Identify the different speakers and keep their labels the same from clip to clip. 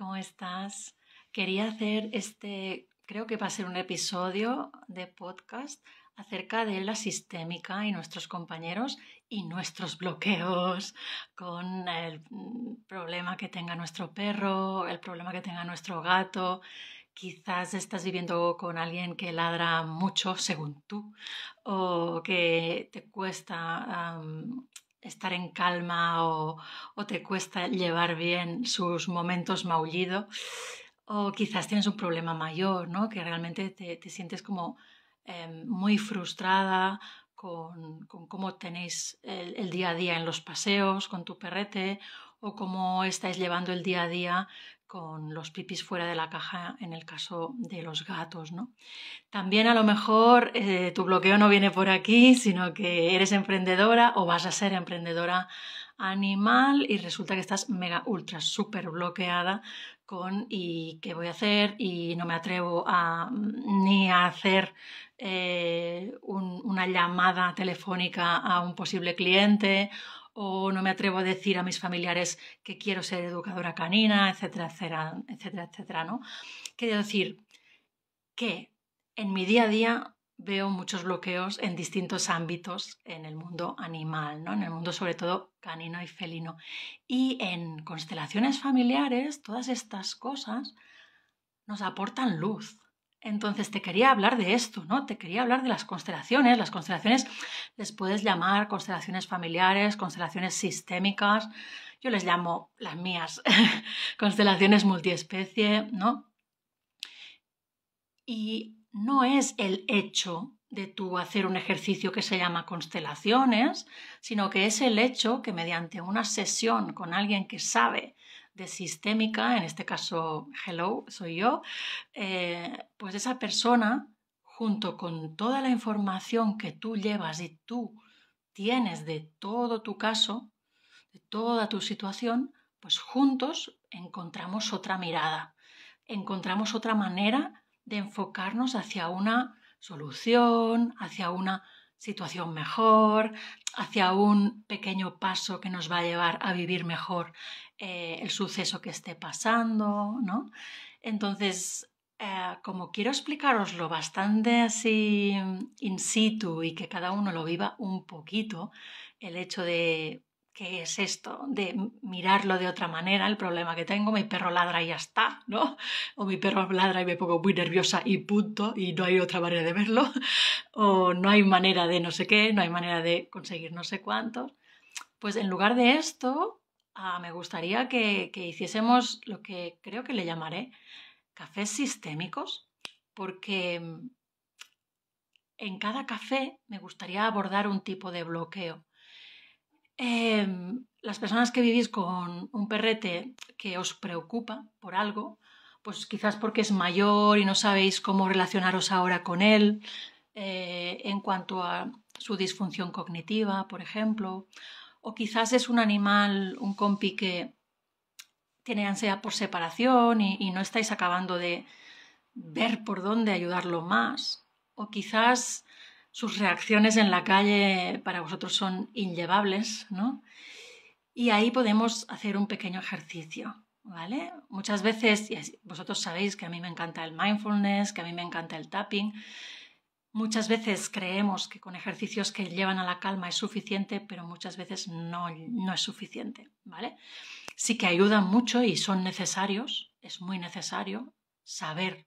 Speaker 1: ¿Cómo estás? Quería hacer este, creo que va a ser un episodio de podcast acerca de la sistémica y nuestros compañeros y nuestros bloqueos con el mm, problema que tenga nuestro perro, el problema que tenga nuestro gato. Quizás estás viviendo con alguien que ladra mucho, según tú, o que te cuesta estar en calma o, o te cuesta llevar bien sus momentos maullido o quizás tienes un problema mayor, ¿no? Que realmente te, te sientes como em, muy frustrada con, con cómo tenéis el, el, día a día en los paseos con tu perrete o cómo estáis llevando el día a día con los pipis fuera de la caja en el caso de los gatos, ¿no? También a lo mejor eh, tu bloqueo no viene por aquí, sino que eres emprendedora o vas a ser emprendedora animal y resulta que estás mega ultra súper bloqueada con y qué voy a hacer y no me atrevo a mm, ni a hacer eh, una llamada telefónica a un posible cliente o no me atrevo a decir a mis familiares que quiero ser educadora canina, etcétera, etcétera, etcétera, etcétera, ¿no? Quiero decir que en mi día a día veo muchos bloqueos en distintos ámbitos en el mundo animal, ¿no? En el mundo sobre todo canino y felino. Y en constelaciones familiares, todas estas cosas nos aportan luz. Entonces te quería hablar de esto, ¿no? Te quería hablar de las constelaciones. Las constelaciones les puedes llamar constelaciones familiares, constelaciones sistémicas. Yo les llamo las mías, constelaciones multiespecie, ¿no? Y no es el hecho de tú hacer un ejercicio que se llama constelaciones, sino que es el hecho que mediante una sesión con alguien que sabe de sistémica, en este caso Hello, soy yo, eh, pues esa persona, junto con toda la información que tú llevas y tú tienes de todo tu caso, de toda tu situación, pues juntos encontramos otra mirada, encontramos otra manera de enfocarnos hacia una solución, hacia una situación mejor, hacia un pequeño paso que nos va a llevar a vivir mejor eh, el suceso que esté pasando, ¿no? Entonces, eh, como quiero explicaroslo bastante así mm, in situ y que cada uno lo viva un poquito, el hecho de qué es esto de mirarlo de otra manera, el problema que tengo, mi perro ladra y ya está, ¿no? O mi perro ladra y me pongo muy nerviosa y punto, y no hay otra manera de verlo, o no hay manera de no sé qué, no hay manera de conseguir no sé cuánto. Pues en lugar de esto, ah, me gustaría que hiciésemos lo que creo que le llamaré cafés sistémicos, porque mm, en cada café me gustaría abordar un tipo de bloqueo Em, las personas que vivís con un perrete que os preocupa por algo, pues quizás porque es mayor y no sabéis cómo relacionaros ahora con él eh, en cuanto a su disfunción cognitiva, por ejemplo, o quizás es un animal, un compi que tiene ansiedad por separación y no estáis acabando de ver por dónde ayudarlo más, o quizás sus reacciones en la calle para vosotros son inllevables, ¿no? Y ahí podemos hacer un pequeño ejercicio, ¿vale? Muchas veces, y vosotros sabéis que a mí me encanta el mindfulness, que a mí me encanta el tapping, muchas veces creemos que con ejercicios que llevan a la calma es suficiente, pero muchas veces no, no es suficiente, ¿vale? Sí que ayudan mucho y son necesarios, es muy necesario saber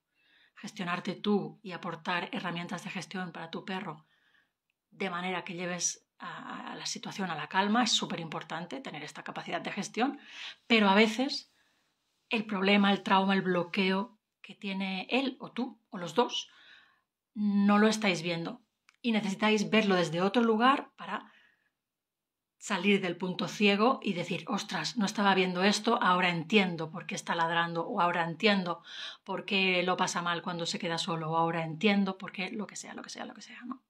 Speaker 1: gestionarte tú y aportar herramientas de gestión para tu perro de manera que lleves a la situación a la calma, es súper importante tener esta capacidad de gestión, pero a veces el problema, el trauma, el bloqueo que tiene él o tú o los dos, no lo estáis viendo y necesitáis verlo desde otro lugar para salir del punto ciego y decir, ostras, no estaba viendo esto, ahora entiendo por qué está ladrando, o ahora entiendo por qué lo pasa mal cuando se queda solo, o ahora entiendo por qué lo que sea, lo que sea, lo que sea, ¿no?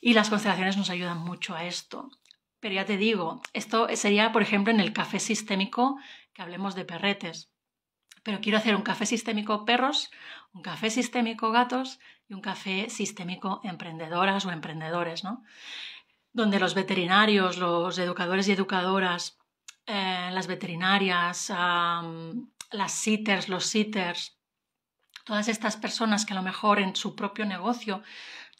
Speaker 1: Y las constelaciones nos ayudan mucho a esto. Pero ya te digo, esto sería, por ejemplo, en el café sistémico que hablemos de perretes. Pero quiero hacer un café sistémico perros, un café sistémico gatos y un café sistémico emprendedoras o emprendedores, ¿no? donde los veterinarios, los educadores y educadoras, eh, las veterinarias, las sitters, los sitters, todas estas personas que a lo mejor en su propio negocio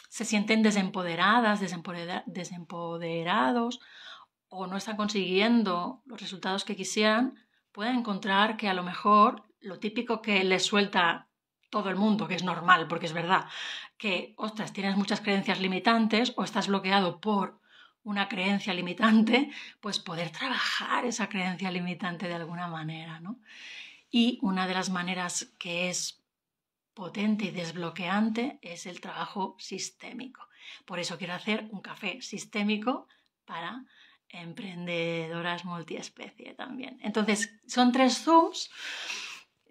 Speaker 1: se sienten desempoderadas, desempoderados o no están consiguiendo los resultados que quisieran, pueden encontrar que a lo mejor lo típico que les suelta todo el mundo, que es normal, porque es verdad, que, ostras, tienes muchas creencias limitantes o estás bloqueado por una creencia limitante, pues poder trabajar esa creencia limitante de alguna manera, ¿no? Y una de las maneras que es potente y desbloqueante es el trabajo sistémico. Por eso quiero hacer un café sistémico para emprendedoras multiespecie también. Entonces, son tres Zooms.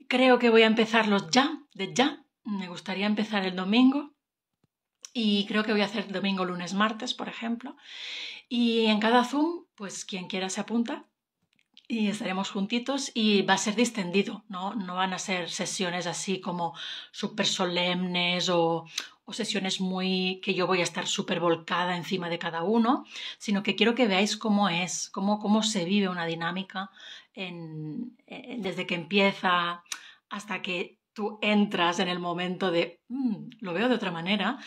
Speaker 1: Creo que voy a empezarlos ya, de ya. Me gustaría empezar el domingo, y creo que voy a hacer domingo, lunes, martes, por ejemplo. Y en cada Zoom, pues quien quiera se apunta y estaremos juntitos y va a ser distendido, ¿no? No van a ser sesiones así como súper solemnes o, sesiones muy que yo voy a estar súper volcada encima de cada uno, sino que quiero que veáis cómo es, cómo, cómo se vive una dinámica en, desde que empieza hasta que tú entras en el momento de, mm, lo veo de otra manera,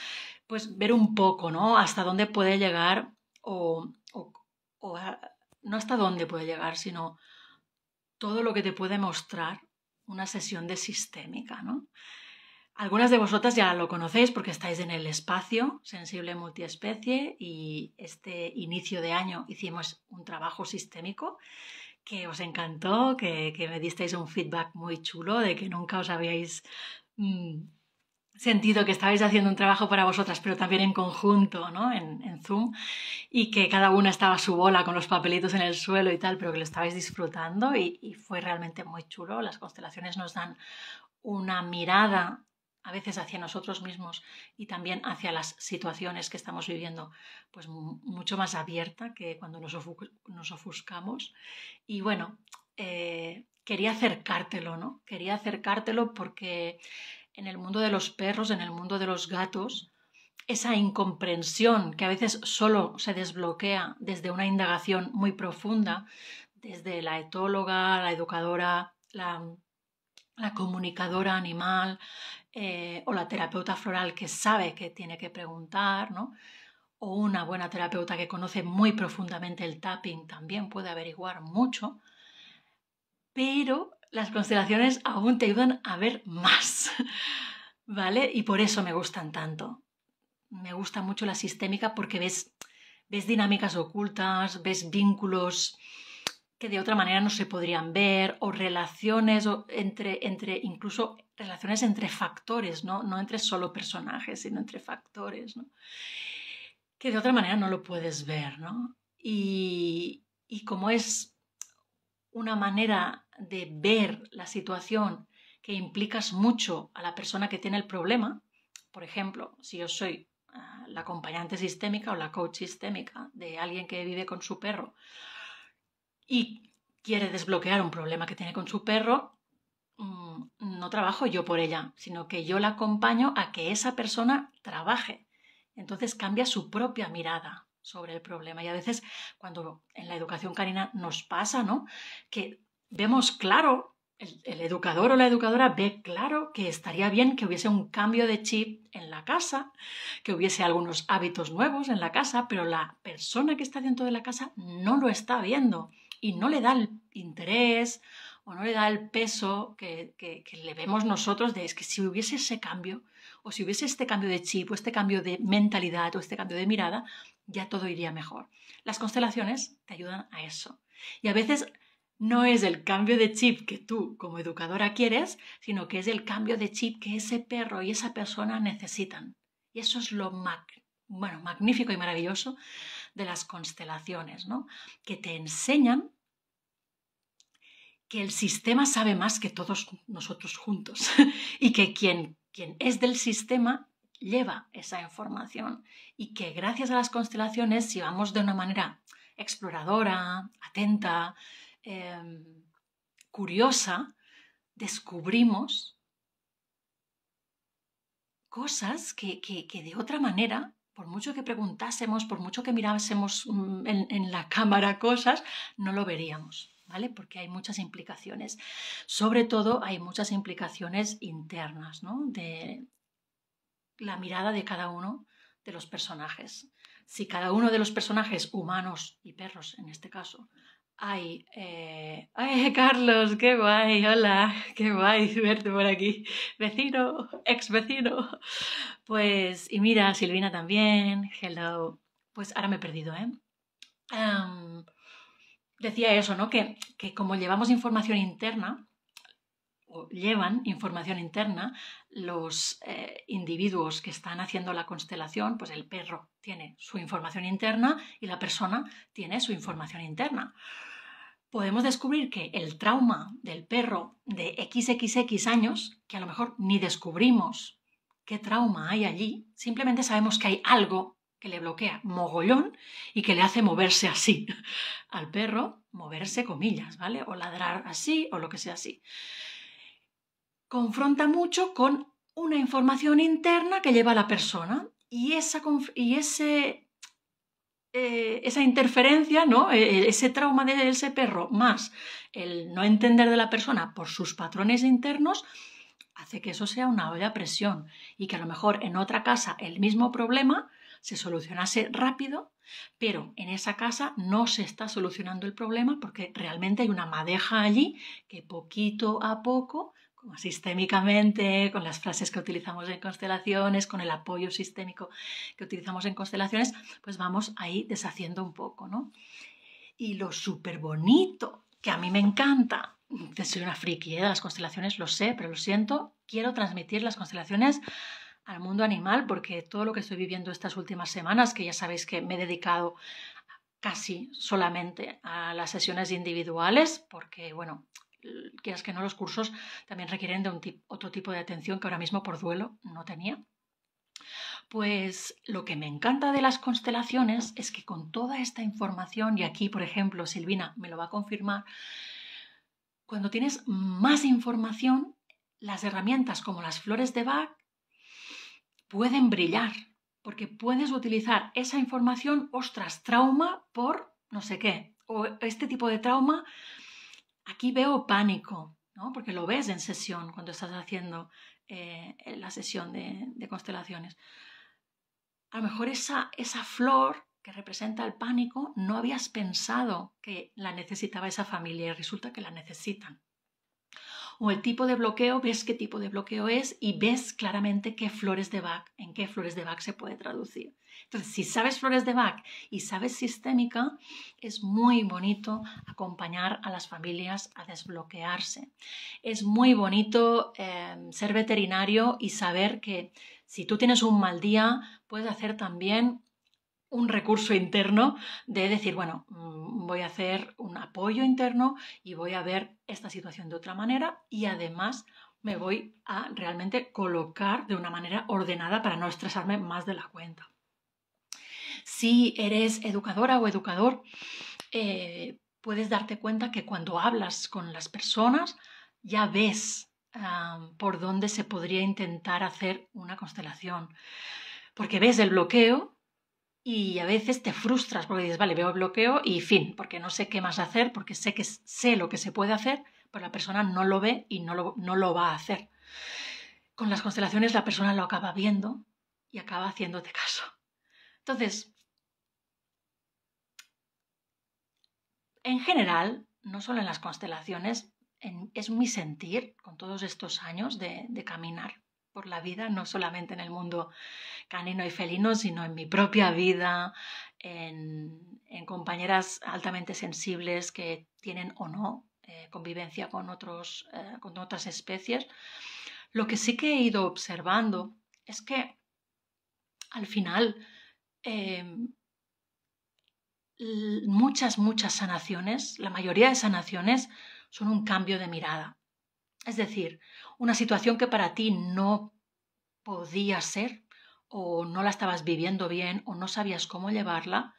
Speaker 1: pues ver un poco, ¿no? Hasta dónde puede llegar o, ah, no hasta dónde puede llegar, sino todo lo que te puede mostrar una sesión de sistémica, ¿no? Algunas de vosotras ya lo conocéis porque estáis en el espacio sensible multiespecie y este inicio de año hicimos un trabajo sistémico que os encantó, que, que me disteis un feedback muy chulo de que nunca os habíais mm, sentido que estabais haciendo un trabajo para vosotras, pero también en conjunto, ¿no? En, Zoom, y que cada una estaba a su bola con los papelitos en el suelo y tal, pero que lo estabais disfrutando y, fue realmente muy chulo. Las constelaciones nos dan una mirada a veces hacia nosotros mismos y también hacia las situaciones que estamos viviendo, pues mucho más abierta que cuando nos, ofuscamos. Y bueno, eh, quería acercártelo, ¿no? Quería acercártelo porque en el mundo de los perros, en el mundo de los gatos, esa incomprensión que a veces solo se desbloquea desde una indagación muy profunda, desde la etóloga, la educadora, la,
Speaker 2: comunicadora
Speaker 1: animal eh, o la terapeuta floral que sabe que tiene que preguntar, ¿no? o una buena terapeuta que conoce muy profundamente el tapping también puede averiguar mucho, pero las constelaciones aún te ayudan a ver más, ¿vale? Y por eso me gustan tanto. Me gusta mucho la sistémica porque ves, ves dinámicas ocultas, ves vínculos que de otra manera no se podrían ver, o relaciones entre, entre, incluso relaciones entre factores, ¿no? No entre solo personajes, sino entre factores, ¿no? Que de otra manera no lo puedes ver, ¿no? Y, y como es una manera de ver la situación que implicas mucho a la persona que tiene el problema, por ejemplo, si yo soy ah, la acompañante sistémica o la coach sistémica de alguien que vive con su perro y quiere desbloquear un problema que tiene con su perro, mm, no trabajo yo por ella, sino que yo la acompaño a que esa persona trabaje. Entonces cambia su propia mirada sobre el problema. Y a veces cuando en la educación canina nos pasa, ¿no? Que vemos claro, el, educador o la educadora ve claro que estaría bien que hubiese un cambio de chip en la casa, que hubiese algunos hábitos nuevos en la casa, pero la persona que está dentro de la casa no lo está viendo y no le da el interés o no le da el peso que, que le vemos nosotros de que si hubiese ese cambio o si hubiese este cambio de chip o este cambio de mentalidad o este cambio de mirada, ya todo iría mejor. Las constelaciones te ayudan a eso. Y a veces no es el cambio de chip que tú como educadora quieres, sino que es el cambio de chip que ese perro y esa persona necesitan. Y eso es lo bueno, magnífico y maravilloso de las constelaciones, ¿no? Que te enseñan que el sistema sabe más que todos nosotros juntos y que quien, quien es del sistema lleva esa información y que gracias a las constelaciones, si vamos de una manera exploradora, atenta, Em, curiosa, descubrimos cosas que, que, de otra manera, por mucho que preguntásemos, por mucho que mirásemos mm, en, en la cámara cosas, no lo veríamos. ¿Vale? Porque hay muchas implicaciones. Sobre todo hay muchas implicaciones internas, ¿no? De la mirada de cada uno de los personajes. Si cada uno de los personajes, humanos y perros en este caso, Ay, eh, ay, Carlos, qué guay, hola, qué guay verte por aquí, vecino, ex vecino. Pues, y mira, Silvina también, hello. Pues ahora me he perdido, ¿eh? decía eso, ¿no? Que, que como llevamos información interna, o llevan información interna los eh, individuos que están haciendo la constelación, pues el perro tiene su información interna y la persona tiene su información interna. Podemos descubrir que el trauma del perro de XXX años, que a lo mejor ni descubrimos qué trauma hay allí, simplemente sabemos que hay algo que le bloquea mogollón y que le hace moverse así. Al perro, moverse comillas, ¿vale? O ladrar así o lo que sea así confronta mucho con una información interna que lleva la persona y esa, y ese, eh, esa interferencia, ¿no? E-, e-, ese trauma de ese perro más el no entender de la persona por sus patrones internos hace que eso sea una olla a presión y que a lo mejor en otra casa el mismo problema se solucionase rápido, pero en esa casa no se está solucionando el problema porque realmente hay una madeja allí que poquito a poco sistémicamente, con las frases que utilizamos en constelaciones, con el apoyo sistémico que utilizamos en constelaciones, pues vamos ahí deshaciendo un poco, ¿no? Y lo súper bonito, que a mí me encanta, soy una friki ¿eh? de las constelaciones, lo sé, pero lo siento, quiero transmitir las constelaciones al mundo animal porque todo lo que estoy viviendo estas últimas semanas, que ya sabéis que me he dedicado casi solamente a las sesiones individuales, porque bueno, quieras que no, los cursos también requieren de un otro tipo de atención que ahora mismo por duelo no tenía. Pues lo que me encanta de las constelaciones es que con toda esta información, y aquí, por ejemplo, Silvina me lo va a confirmar, cuando tienes más información, las herramientas como las flores de Bach pueden brillar, porque puedes utilizar esa información, ostras, trauma por no sé qué, o este tipo de trauma Aquí veo pánico, ¿no? porque lo ves en sesión cuando estás haciendo eh, la sesión de, constelaciones. A lo mejor esa, esa flor que representa el pánico, no habías pensado que la necesitaba esa familia y resulta que la necesitan o el tipo de bloqueo, ves qué tipo de bloqueo es y ves claramente qué flores de Bach, en qué flores de Bach se puede traducir. Entonces, si sabes flores de Bach y sabes sistémica, es muy bonito acompañar a las familias a desbloquearse. Es muy bonito em, ser veterinario y saber que si tú tienes un mal día, puedes hacer también un recurso interno de decir, bueno, mm, voy a hacer un apoyo interno y voy a ver esta situación de otra manera y además me voy a realmente colocar de una manera ordenada para no estresarme más de la cuenta. Si eres educadora o educador, eh, puedes darte cuenta que cuando hablas con las personas ya ves por dónde se podría intentar hacer una constelación, porque ves el bloqueo y a veces te frustras porque dices, vale, veo bloqueo y fin, porque no sé qué más hacer, porque sé que sé lo que se puede hacer, pero la persona no lo ve y no lo, no lo va a hacer. Con las constelaciones la persona lo acaba viendo y acaba haciéndote caso. Entonces, en general, no solo en las constelaciones, es mi sentir con todos estos años de caminar por la vida, no solamente en el mundo canino y felino, sino en mi propia vida, en, compañeras altamente sensibles que tienen o no eh, convivencia con, otros, eh, con otras especies. Lo que sí que he ido observando es que al final em, muchas, muchas sanaciones, la mayoría de sanaciones son un cambio de mirada. Es decir, una situación que para ti no podía ser o no la estabas viviendo bien o no sabías cómo llevarla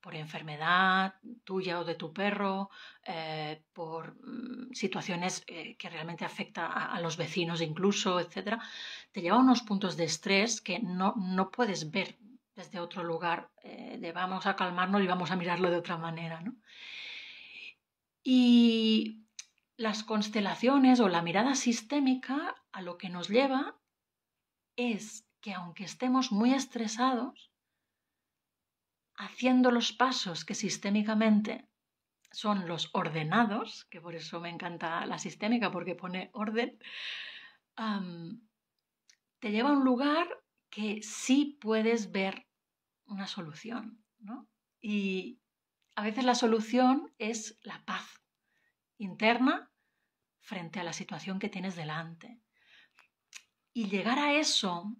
Speaker 1: por enfermedad tuya o de tu perro, eh, por mm, situaciones eh, que realmente afecta a, los vecinos incluso, etcétera, te lleva a unos puntos de estrés que no, no puedes ver desde otro lugar, eh, de vamos a calmarnos y vamos a mirarlo de otra manera. Y las constelaciones o la mirada sistémica a lo que nos lleva es que aunque estemos muy estresados, haciendo los pasos que sistémicamente son los ordenados, que por eso me encanta la sistémica porque pone orden, te lleva a un lugar que sí puedes ver una solución. ¿no? Y a veces la solución es la paz interna frente a la situación que tienes delante. Y llegar a eso,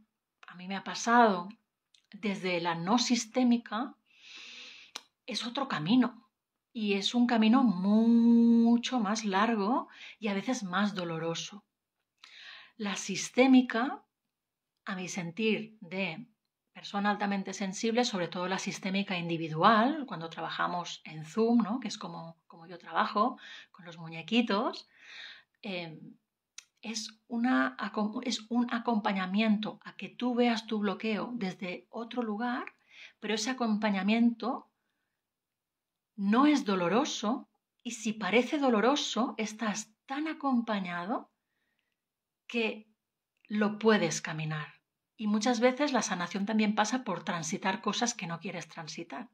Speaker 1: a mí me ha pasado, desde la no sistémica, es otro camino. Y es un camino mucho más largo y a veces más doloroso. La sistémica, a mi sentir de persona altamente sensible, sobre todo la sistémica individual, cuando trabajamos en Zoom, que es como, como, yo trabajo, con los muñequitos, em, es, una, es un acompañamiento a que tú veas tu bloqueo desde otro lugar, pero ese acompañamiento no es doloroso y si parece doloroso, estás tan acompañado que lo puedes caminar y muchas veces la sanación también pasa por transitar cosas que no quieres transitar.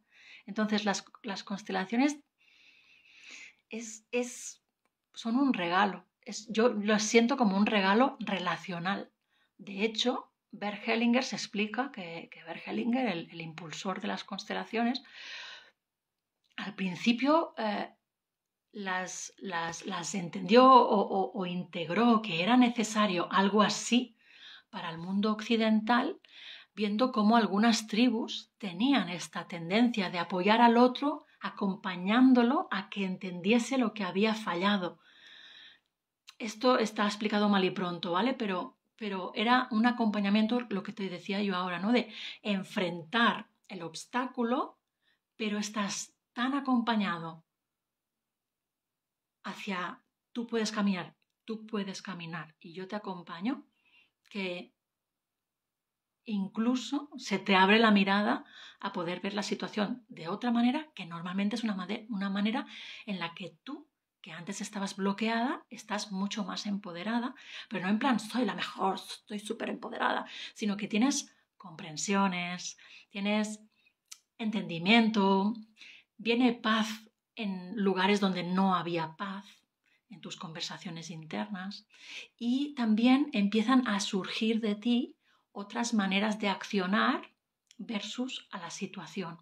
Speaker 1: Entonces las, las constelaciones es, es, son un regalo. Es, yo las siento como un regalo relacional. De hecho, Bert Hellinger se explica que, que Bert Hellinger, el, impulsor de las constelaciones, al principio eh, las, las, las, entendió o, o, integró que era necesario algo así para el mundo occidental, viendo cómo algunas tribus tenían esta tendencia de apoyar al otro acompañándolo a que entendiese lo que había fallado. Esto está explicado mal y pronto, ¿vale? Pero, pero era un acompañamiento, lo que te decía yo ahora, ¿no? De enfrentar el obstáculo, pero estás tan acompañado hacia tú puedes caminar, tú puedes caminar y yo te acompaño que incluso se te abre la mirada a poder ver la situación de otra manera, que normalmente es una, una manera en la que tú, que antes estabas bloqueada, estás mucho más empoderada, pero no en plan, soy la mejor, estoy súper empoderada, sino que tienes comprensiones, tienes entendimiento, viene paz en lugares donde no había paz en tus conversaciones internas y también empiezan a surgir de ti otras maneras de accionar versus a la situación.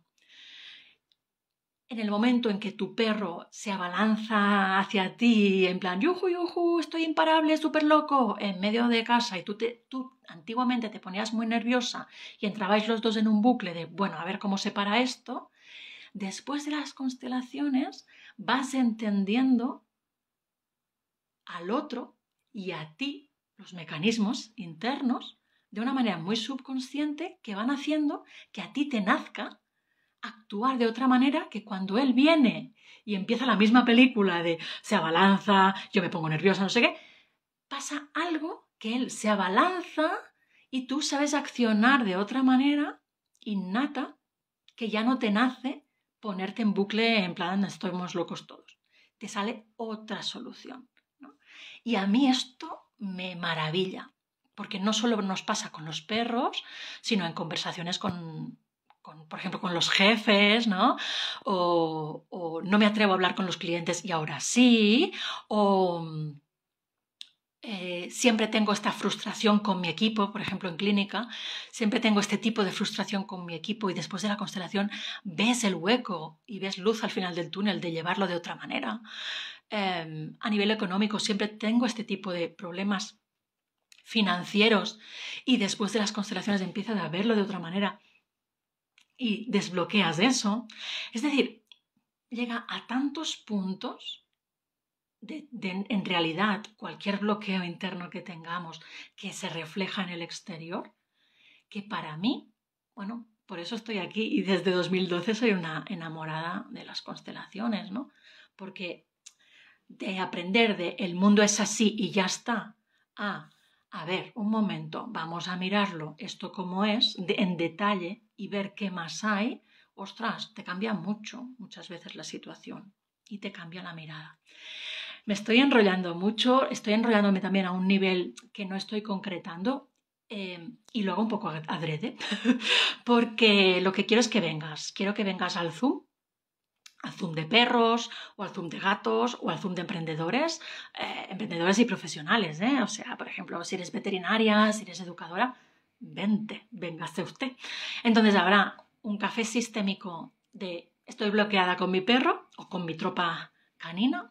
Speaker 1: En el momento en que tu perro se abalanza hacia ti en plan, yuju, yuju, estoy imparable, súper loco, en medio de casa y tú, tú antiguamente te ponías muy nerviosa y entrabais los dos en un bucle de, bueno, a ver cómo se para esto, después de las constelaciones vas entendiendo al otro y a ti los mecanismos internos de una manera muy subconsciente que van haciendo que a ti te nazca actuar de otra manera que cuando él viene y empieza la misma película de se abalanza, yo me pongo nerviosa, no sé qué, pasa algo que él se abalanza y tú sabes accionar de otra manera innata que ya no te nace ponerte en bucle en plan estamos locos todos. Te sale otra solución. Y a mí esto me maravilla, porque no solo nos pasa con los perros, sino en conversaciones con, con, por ejemplo, con los jefes, ¿no? O, o, no me atrevo a hablar con los clientes y ahora sí, o eh, siempre tengo esta frustración con mi equipo, por ejemplo en clínica, siempre tengo este tipo de frustración con mi equipo y después de la constelación ves el hueco y ves luz al final del túnel de llevarlo de otra manera. Em, a nivel económico siempre tengo este tipo de problemas financieros y después de las constelaciones empiezas a verlo de otra manera y desbloqueas eso. Es decir, llega a tantos puntos en realidad cualquier bloqueo interno que tengamos que se refleja en el exterior, que para mí, bueno, por eso estoy aquí y desde 2012 soy una enamorada de las constelaciones, ¿no? Porque de aprender de el mundo es así y ya está, a, a ver, un momento, vamos a mirarlo esto como es, en detalle y ver qué más hay, ostras, te cambia mucho, muchas veces la situación y te cambia la mirada me estoy enrollando mucho, estoy enrollándome también a un nivel que no estoy concretando eh, y lo hago un poco adrede, porque lo que quiero es que vengas, quiero que vengas al Zoom al Zoom de perros, o al Zoom de gatos, o al Zoom de emprendedores, eh, emprendedores y profesionales, ¿eh? O sea, por ejemplo, si eres veterinaria, si eres educadora, vente, véngase usted. Entonces habrá un café sistémico de estoy bloqueada con mi perro o con mi tropa canina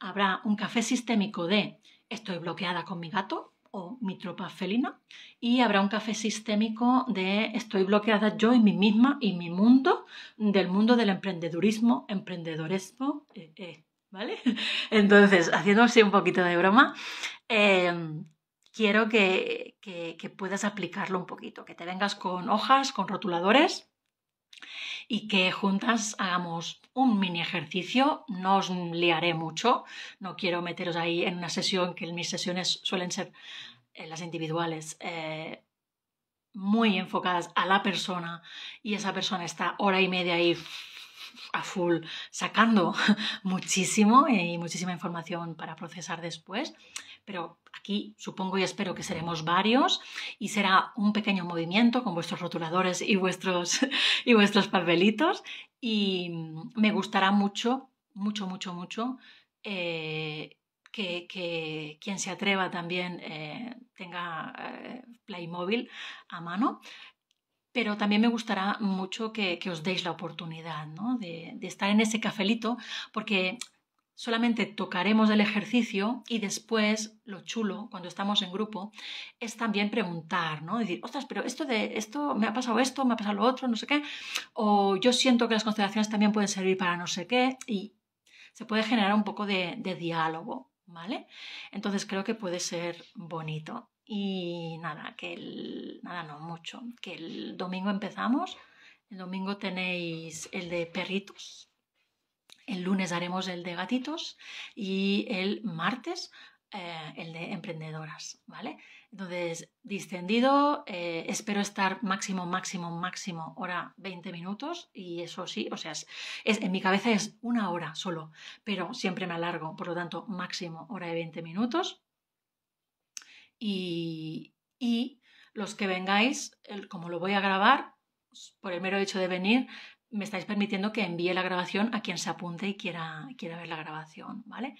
Speaker 1: habrá un café sistémico de estoy bloqueada con mi gato o mi tropa felina y habrá un café sistémico de estoy bloqueada yo y mi misma y mi mundo del mundo del emprendedurismo, emprendedoresmo, eh, eh, ¿vale? Entonces, haciéndose así un poquito de broma, em, quiero que, que puedas aplicarlo un poquito, que te vengas con hojas, con rotuladores y que juntas hagamos un mini ejercicio, no os liaré mucho, no quiero meteros ahí en una sesión que mis sesiones suelen ser eh, las individuales. Eh, muy enfocadas a la persona y esa persona está hora y media ahí a full sacando muchísimo y muchísima información para procesar después, pero aquí supongo y espero que seremos varios y será un pequeño movimiento con vuestros rotuladores y vuestros, y vuestros papelitos y me gustará mucho, mucho, mucho, mucho eh, que, que, quien se atreva también eh, tenga eh, Playmobil a mano pero también me gustará mucho que, os deis la oportunidad ¿no? de, de, estar en ese cafelito, porque solamente tocaremos el ejercicio y después, lo chulo, cuando estamos en grupo, es también preguntar, ¿no? Decir, ostras, pero esto de esto, me ha pasado esto, me ha pasado lo otro, no sé qué, o yo siento que las constelaciones también pueden servir para no sé qué, y se puede generar un poco de, de diálogo, ¿vale? Entonces creo que puede ser bonito. Y nada, que el, nada, no mucho, que el domingo empezamos, el domingo tenéis el de perritos, el lunes haremos el de gatitos y el martes eh, el de emprendedoras, ¿vale? Entonces, distendido, eh, espero estar máximo, máximo, máximo hora 20 minutos y eso sí, o sea, es, en mi cabeza es una hora solo, pero siempre me alargo, por lo tanto, máximo hora de 20 minutos. Y, y los que vengáis, como lo voy a grabar, por el mero hecho de venir, me estáis permitiendo que envíe la grabación a quien se apunte y quiera, quiera ver la grabación, ¿vale?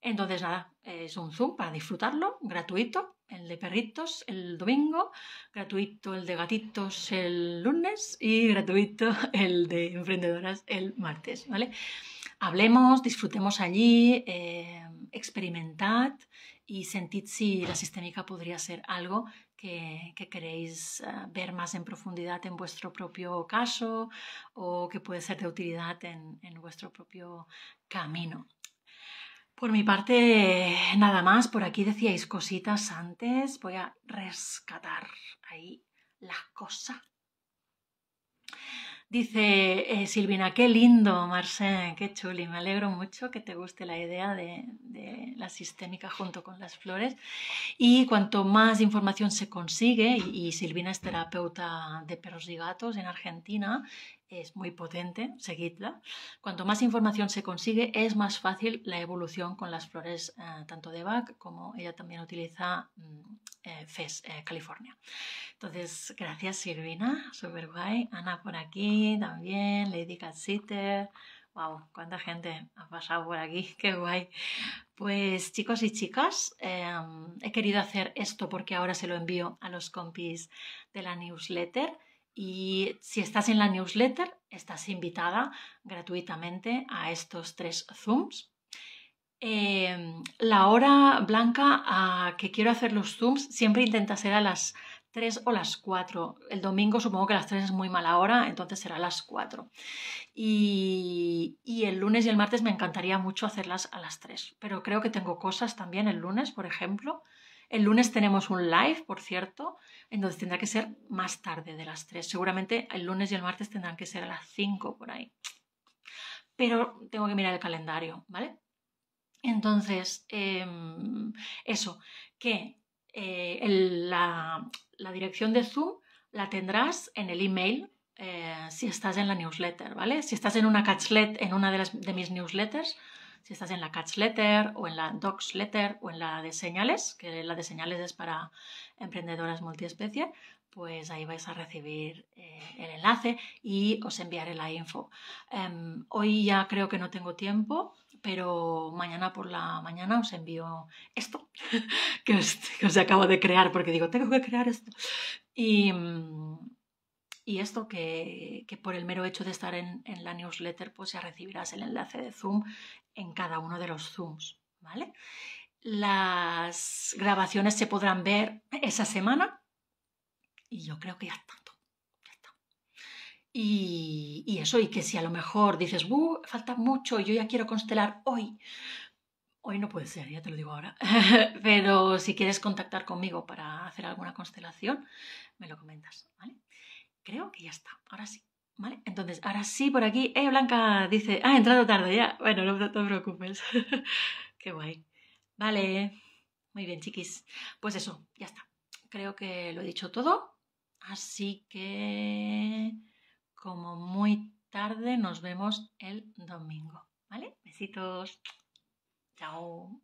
Speaker 1: Entonces, nada, es un Zoom para disfrutarlo, gratuito, el de perritos el domingo, gratuito el de gatitos el lunes y gratuito el de emprendedoras el martes, ¿vale? Hablemos, disfrutemos allí, eh, experimentad y sentid si la sistémica podría ser algo que, queréis eh, ver más en profundidad en vuestro propio caso o que puede ser de utilidad en, en vuestro propio camino. Por mi parte, nada más. Por aquí decíais cositas antes. Voy a rescatar ahí la cosa Dice eh, Silvina, qué lindo, Marcén, qué chuli. Me alegro mucho que te guste la idea de, la sistémica junto con las flores. Y cuanto más información se consigue, y, y Silvina es terapeuta de perros y gatos en Argentina, es muy potente, seguidla. Cuanto más información se consigue, es más fácil la evolución con las flores eh, tanto de Bach como ella también utiliza mm, eh, FES, eh, California. Entonces, gracias Silvina, super guay. Ana por aquí también, Lady Catsitter. Wow, cuánta gente ha pasado por aquí, qué guay. Pues chicos y chicas, em, he querido hacer esto porque ahora se lo envío a los compis de la newsletter y si estás en la newsletter, estás invitada gratuitamente a estos tres Zooms. Em, la hora blanca a que quiero hacer los Zooms siempre intenta ser a las 3 o las 4. El domingo supongo que las 3 es muy mala hora, entonces será a las 4. Y, y, el lunes y el martes me encantaría mucho hacerlas a las 3, pero creo que tengo cosas también el lunes, por ejemplo. El lunes tenemos un live, por cierto, entonces tendrá que ser más tarde de las 3. Seguramente el lunes y el martes tendrán que ser a las 5 por ahí. Pero tengo que mirar el calendario, ¿vale? Entonces, em, eso, que eh, la, dirección de Zoom la tendrás en el email eh, si estás en la newsletter, ¿vale? Si estás en una catchlet, en una de, las, de mis newsletters, si estás en la Catch Letter o en la Docs Letter o en la de señales, que la de señales es para emprendedoras multiespecie, pues ahí vais a recibir eh, el enlace y os enviaré la info. Em, hoy ya creo que no tengo tiempo, pero mañana por la mañana os envío esto que que os acabo de crear, porque digo, tengo que crear esto. Y, mm, y esto que, por el mero hecho de estar en, la newsletter, pues ya recibirás el enlace de Zoom en cada uno de los Zooms, ¿vale? Las grabaciones se podrán ver esa semana y yo creo que ya está. Y, eso, y que si a lo mejor dices, uh, falta mucho, yo ya quiero constelar hoy, Hoy no puede ser, ya te lo digo ahora. Pero si quieres contactar conmigo para hacer alguna constelación, me lo comentas, ¿vale? Creo que ya está, ahora sí. ¿Vale? Entonces, ahora sí, por aquí. Eh, Blanca dice, ah, he entrado tarde ya. Bueno, no, no te preocupes. Qué guay. Vale. Muy bien, chiquis. Pues eso, ya está. Creo que lo he dicho todo. Así que, como muy tarde, nos vemos el domingo. ¿Vale? Besitos. Chao.